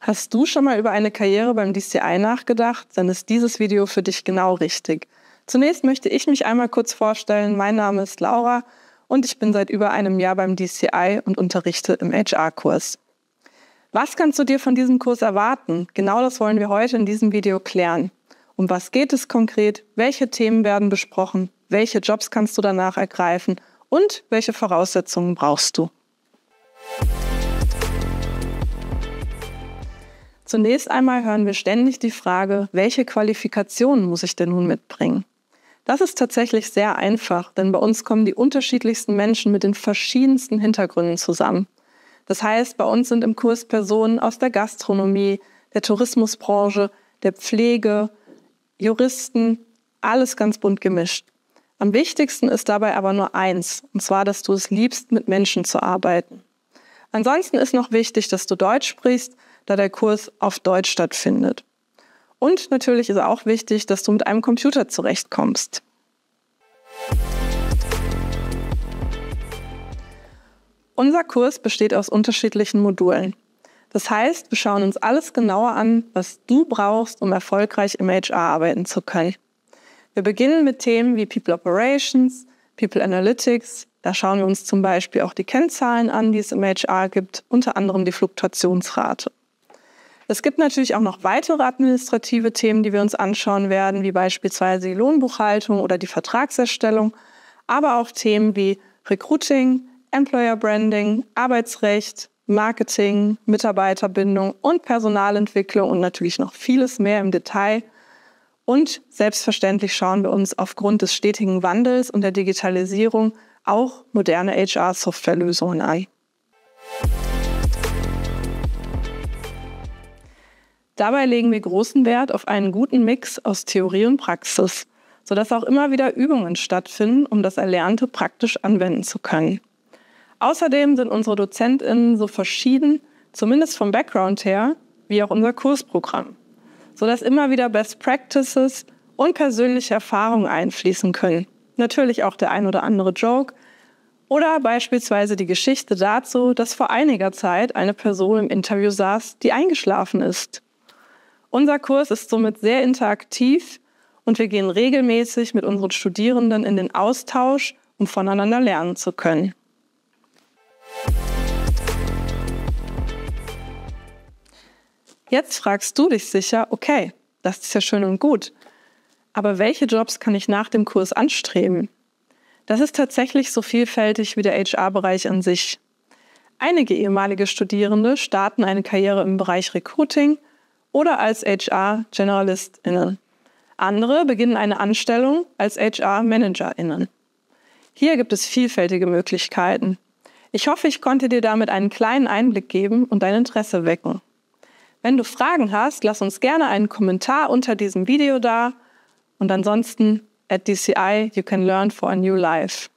Hast du schon mal über eine Karriere beim DCI nachgedacht? Dann ist dieses Video für dich genau richtig. Zunächst möchte ich mich einmal kurz vorstellen. Mein Name ist Laura und ich bin seit über einem Jahr beim DCI und unterrichte im HR-Kurs. Was kannst du dir von diesem Kurs erwarten? Genau das wollen wir heute in diesem Video klären. Um was geht es konkret? Welche Themen werden besprochen? Welche Jobs kannst du danach ergreifen? Und welche Voraussetzungen brauchst du? Zunächst einmal hören wir ständig die Frage, welche Qualifikationen muss ich denn nun mitbringen? Das ist tatsächlich sehr einfach, denn bei uns kommen die unterschiedlichsten Menschen mit den verschiedensten Hintergründen zusammen. Das heißt, bei uns sind im Kurs Personen aus der Gastronomie, der Tourismusbranche, der Pflege, Juristen, alles ganz bunt gemischt. Am wichtigsten ist dabei aber nur eins, und zwar, dass du es liebst, mit Menschen zu arbeiten. Ansonsten ist noch wichtig, dass du Deutsch sprichst da der Kurs auf Deutsch stattfindet. Und natürlich ist auch wichtig, dass du mit einem Computer zurechtkommst. Unser Kurs besteht aus unterschiedlichen Modulen. Das heißt, wir schauen uns alles genauer an, was du brauchst, um erfolgreich im HR arbeiten zu können. Wir beginnen mit Themen wie People Operations, People Analytics. Da schauen wir uns zum Beispiel auch die Kennzahlen an, die es im HR gibt, unter anderem die Fluktuationsrate. Es gibt natürlich auch noch weitere administrative Themen, die wir uns anschauen werden, wie beispielsweise die Lohnbuchhaltung oder die Vertragserstellung, aber auch Themen wie Recruiting, Employer Branding, Arbeitsrecht, Marketing, Mitarbeiterbindung und Personalentwicklung und natürlich noch vieles mehr im Detail. Und selbstverständlich schauen wir uns aufgrund des stetigen Wandels und der Digitalisierung auch moderne HR-Softwarelösungen an. Dabei legen wir großen Wert auf einen guten Mix aus Theorie und Praxis, sodass auch immer wieder Übungen stattfinden, um das Erlernte praktisch anwenden zu können. Außerdem sind unsere DozentInnen so verschieden, zumindest vom Background her, wie auch unser Kursprogramm, sodass immer wieder Best Practices und persönliche Erfahrungen einfließen können. Natürlich auch der ein oder andere Joke oder beispielsweise die Geschichte dazu, dass vor einiger Zeit eine Person im Interview saß, die eingeschlafen ist. Unser Kurs ist somit sehr interaktiv und wir gehen regelmäßig mit unseren Studierenden in den Austausch, um voneinander lernen zu können. Jetzt fragst du dich sicher, okay, das ist ja schön und gut, aber welche Jobs kann ich nach dem Kurs anstreben? Das ist tatsächlich so vielfältig wie der HR-Bereich an sich. Einige ehemalige Studierende starten eine Karriere im Bereich Recruiting – oder als HR-GeneralistInnen. Andere beginnen eine Anstellung als HR-ManagerInnen. Hier gibt es vielfältige Möglichkeiten. Ich hoffe, ich konnte dir damit einen kleinen Einblick geben und dein Interesse wecken. Wenn du Fragen hast, lass uns gerne einen Kommentar unter diesem Video da und ansonsten at DCI you can learn for a new life.